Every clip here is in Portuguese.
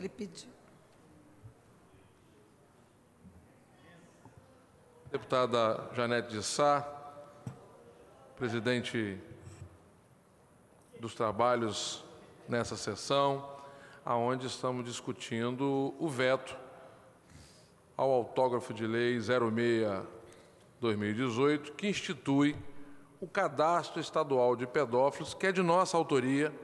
Ele pediu. Deputada Janete de Sá, presidente dos trabalhos nessa sessão, aonde estamos discutindo o veto ao autógrafo de lei 06/2018, que institui o cadastro estadual de pedófilos, que é de nossa autoria,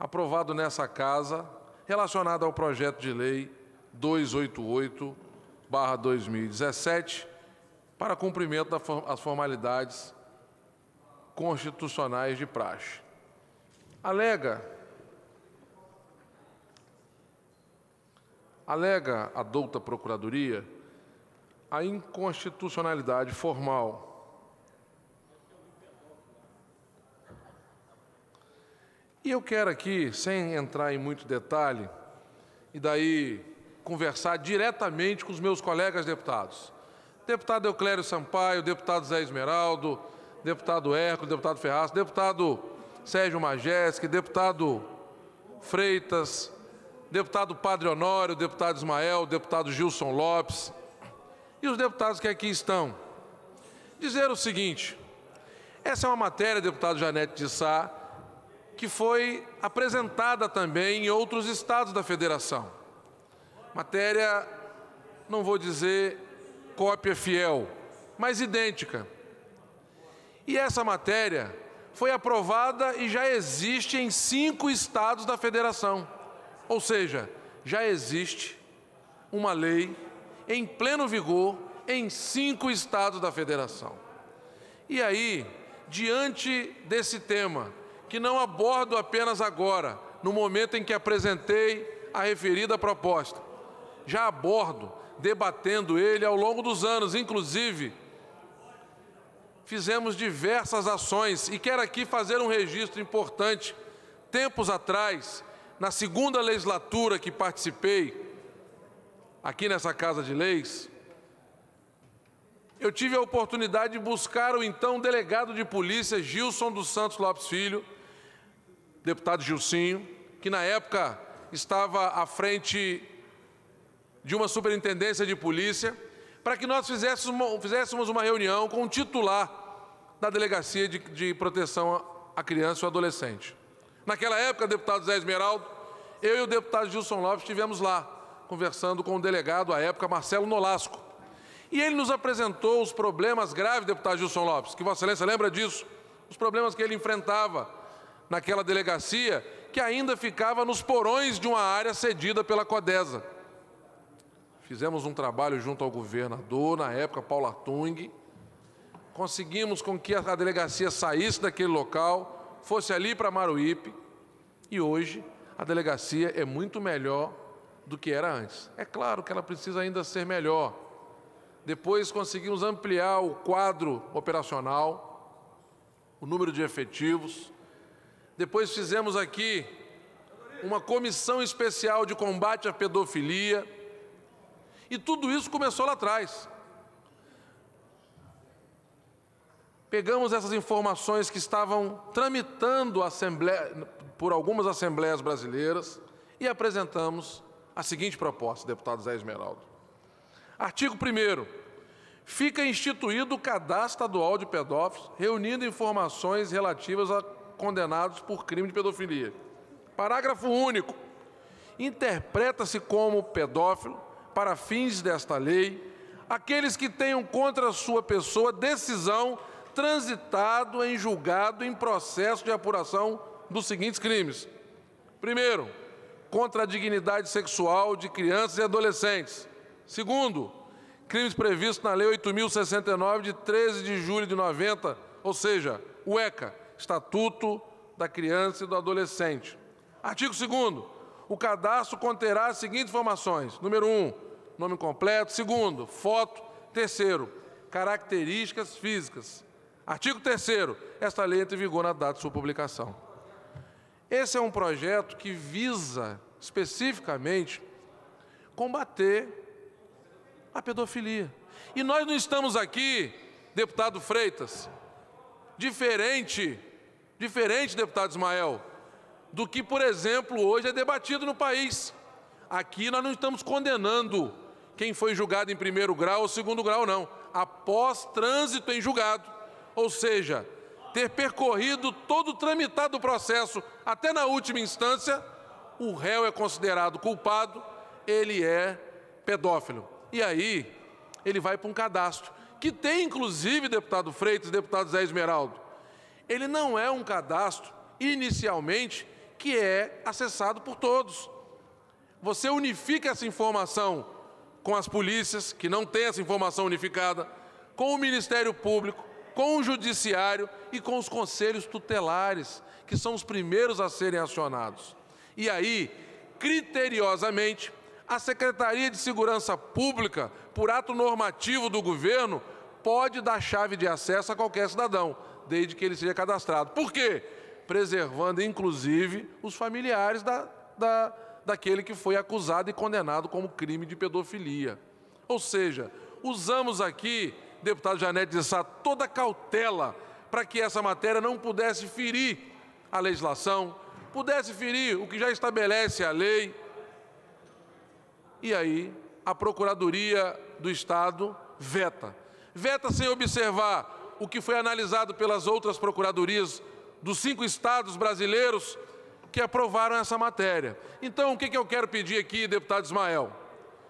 aprovado nessa casa relacionada ao projeto de lei 288/2017 para cumprimento das formalidades constitucionais de praxe. Alega alega a douta procuradoria a inconstitucionalidade formal E eu quero aqui, sem entrar em muito detalhe, e daí conversar diretamente com os meus colegas deputados. Deputado Euclério Sampaio, deputado Zé Esmeraldo, deputado Hércules, deputado Ferraz, deputado Sérgio Majeski, deputado Freitas, deputado Padre Honório, deputado Ismael, deputado Gilson Lopes e os deputados que aqui estão. Dizer o seguinte: essa é uma matéria, deputado Janete de Sá, que foi apresentada também em outros estados da federação. Matéria, não vou dizer cópia fiel, mas idêntica. E essa matéria foi aprovada e já existe em cinco estados da federação. Ou seja, já existe uma lei em pleno vigor em cinco estados da federação. E aí, diante desse tema, que não abordo apenas agora, no momento em que apresentei a referida proposta. Já abordo, debatendo ele ao longo dos anos, inclusive fizemos diversas ações e quero aqui fazer um registro importante. Tempos atrás, na segunda legislatura que participei, aqui nessa Casa de Leis, eu tive a oportunidade de buscar o então delegado de polícia Gilson dos Santos Lopes Filho deputado Gilcinho, que na época estava à frente de uma superintendência de polícia, para que nós fizéssemos, uma reunião com o titular da Delegacia de, de Proteção à Criança e ao Adolescente. Naquela época, deputado Zé Esmeraldo, eu e o deputado Gilson Lopes estivemos lá, conversando com o delegado à época, Marcelo Nolasco. E ele nos apresentou os problemas graves, deputado Gilson Lopes, que Vossa Excelência lembra disso, os problemas que ele enfrentava naquela delegacia que ainda ficava nos porões de uma área cedida pela Codesa. Fizemos um trabalho junto ao governador, na época, Paula Tung. Conseguimos com que a delegacia saísse daquele local, fosse ali para Maruípe. E hoje a delegacia é muito melhor do que era antes. É claro que ela precisa ainda ser melhor. Depois conseguimos ampliar o quadro operacional, o número de efetivos, depois fizemos aqui uma comissão especial de combate à pedofilia. E tudo isso começou lá atrás. Pegamos essas informações que estavam tramitando por algumas assembleias brasileiras e apresentamos a seguinte proposta, deputado Zé Esmeraldo. Artigo 1 Fica instituído o cadastro estadual de pedófilos, reunindo informações relativas a condenados por crime de pedofilia. Parágrafo único. Interpreta-se como pedófilo, para fins desta lei, aqueles que tenham contra a sua pessoa decisão transitado em julgado em processo de apuração dos seguintes crimes. Primeiro, contra a dignidade sexual de crianças e adolescentes. Segundo, crimes previstos na Lei 8.069, de 13 de julho de 90, ou seja, o ECA, Estatuto da Criança e do Adolescente. Artigo 2 O cadastro conterá as seguintes informações: número 1, um, nome completo, segundo, foto, terceiro, características físicas. Artigo 3 Esta lei entra em vigor na data de sua publicação. Esse é um projeto que visa especificamente combater a pedofilia. E nós não estamos aqui, deputado Freitas, diferente Diferente, deputado Ismael, do que, por exemplo, hoje é debatido no país. Aqui nós não estamos condenando quem foi julgado em primeiro grau ou segundo grau, não. Após trânsito em julgado, ou seja, ter percorrido todo o tramitado do processo até na última instância, o réu é considerado culpado, ele é pedófilo. E aí ele vai para um cadastro, que tem inclusive, deputado Freitas, deputado Zé Esmeraldo, ele não é um cadastro, inicialmente, que é acessado por todos. Você unifica essa informação com as polícias, que não tem essa informação unificada, com o Ministério Público, com o Judiciário e com os conselhos tutelares, que são os primeiros a serem acionados. E aí, criteriosamente, a Secretaria de Segurança Pública, por ato normativo do governo, pode dar chave de acesso a qualquer cidadão, desde que ele seja cadastrado. Por quê? Preservando, inclusive, os familiares da, da, daquele que foi acusado e condenado como crime de pedofilia. Ou seja, usamos aqui, deputado Janete de Sá, toda a cautela para que essa matéria não pudesse ferir a legislação, pudesse ferir o que já estabelece a lei. E aí, a Procuradoria do Estado veta. Veta sem observar o que foi analisado pelas outras procuradorias dos cinco estados brasileiros que aprovaram essa matéria. Então, o que, eu quero pedir aqui, deputado Ismael?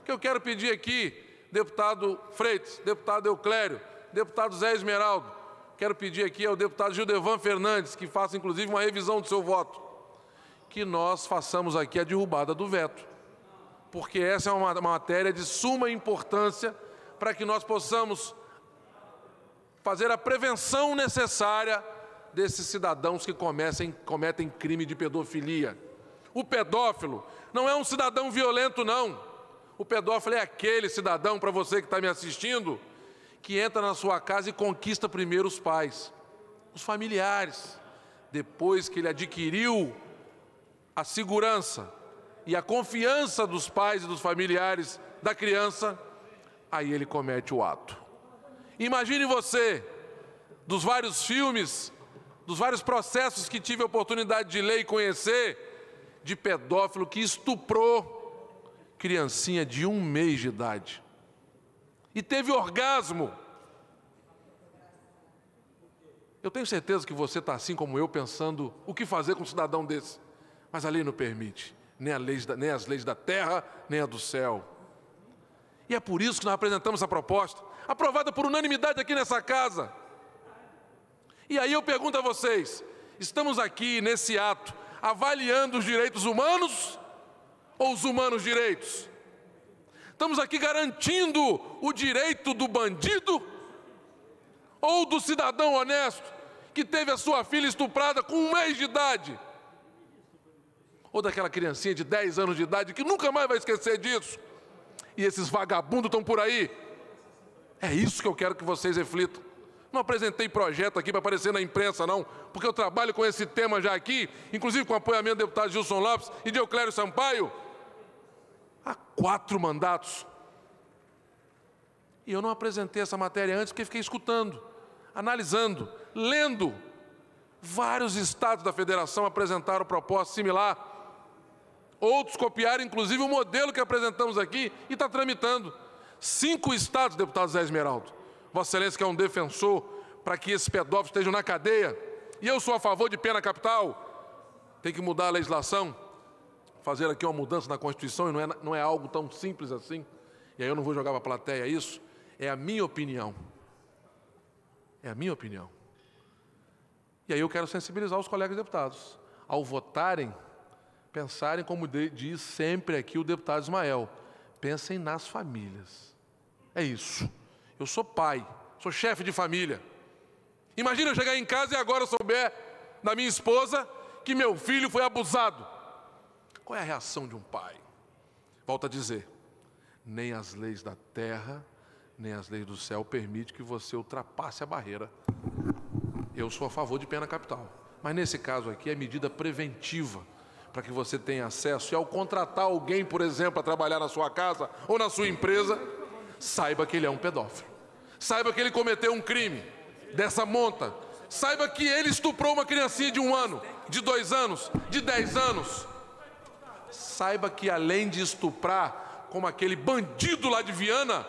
O que eu quero pedir aqui, deputado Freitas, deputado Euclério, deputado Zé Esmeraldo, quero pedir aqui ao deputado Gildevan Fernandes, que faça inclusive uma revisão do seu voto, que nós façamos aqui a derrubada do veto, porque essa é uma matéria de suma importância para que nós possamos fazer a prevenção necessária desses cidadãos que comecem, cometem crime de pedofilia. O pedófilo não é um cidadão violento, não. O pedófilo é aquele cidadão, para você que está me assistindo, que entra na sua casa e conquista primeiro os pais, os familiares. Depois que ele adquiriu a segurança e a confiança dos pais e dos familiares da criança, aí ele comete o ato. Imagine você, dos vários filmes, dos vários processos que tive a oportunidade de ler e conhecer, de pedófilo que estuprou criancinha de um mês de idade e teve orgasmo. Eu tenho certeza que você está assim como eu, pensando o que fazer com um cidadão desse. Mas a lei não permite, nem, lei, nem as leis da terra, nem a do céu. E é por isso que nós apresentamos a proposta, aprovada por unanimidade aqui nessa casa. E aí eu pergunto a vocês: estamos aqui nesse ato avaliando os direitos humanos ou os humanos direitos? Estamos aqui garantindo o direito do bandido ou do cidadão honesto que teve a sua filha estuprada com um mês de idade? Ou daquela criancinha de 10 anos de idade que nunca mais vai esquecer disso? e esses vagabundos estão por aí. É isso que eu quero que vocês reflitam. Não apresentei projeto aqui para aparecer na imprensa, não, porque eu trabalho com esse tema já aqui, inclusive com o apoiamento do deputado Gilson Lopes e de Euclério Sampaio, há quatro mandatos. E eu não apresentei essa matéria antes porque fiquei escutando, analisando, lendo. Vários estados da federação apresentaram proposta similar. Outros copiaram, inclusive, o modelo que apresentamos aqui e está tramitando. Cinco estados, deputado Zé Esmeraldo. Vossa Excelência, que é um defensor para que esses pedófilos estejam na cadeia. E eu sou a favor de pena capital. Tem que mudar a legislação, fazer aqui uma mudança na Constituição, e não é, não é algo tão simples assim. E aí eu não vou jogar para a plateia isso. É a minha opinião. É a minha opinião. E aí eu quero sensibilizar os colegas deputados. Ao votarem pensarem, como diz sempre aqui o deputado Ismael, pensem nas famílias. É isso. Eu sou pai, sou chefe de família. Imagina eu chegar em casa e agora souber da minha esposa que meu filho foi abusado. Qual é a reação de um pai? Volto a dizer, nem as leis da terra, nem as leis do céu permitem que você ultrapasse a barreira. Eu sou a favor de pena capital. Mas nesse caso aqui é medida preventiva para que você tenha acesso. E ao contratar alguém, por exemplo, a trabalhar na sua casa ou na sua empresa, saiba que ele é um pedófilo. Saiba que ele cometeu um crime dessa monta. Saiba que ele estuprou uma criancinha de um ano, de dois anos, de dez anos. Saiba que além de estuprar, como aquele bandido lá de Viana,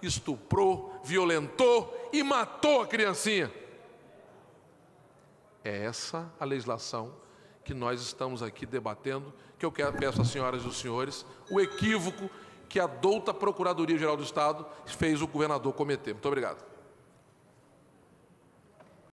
estuprou, violentou e matou a criancinha. É essa a legislação que nós estamos aqui debatendo, que eu quero, peço às senhoras e aos senhores, o equívoco que a douta Procuradoria-Geral do Estado fez o governador cometer. Muito obrigado.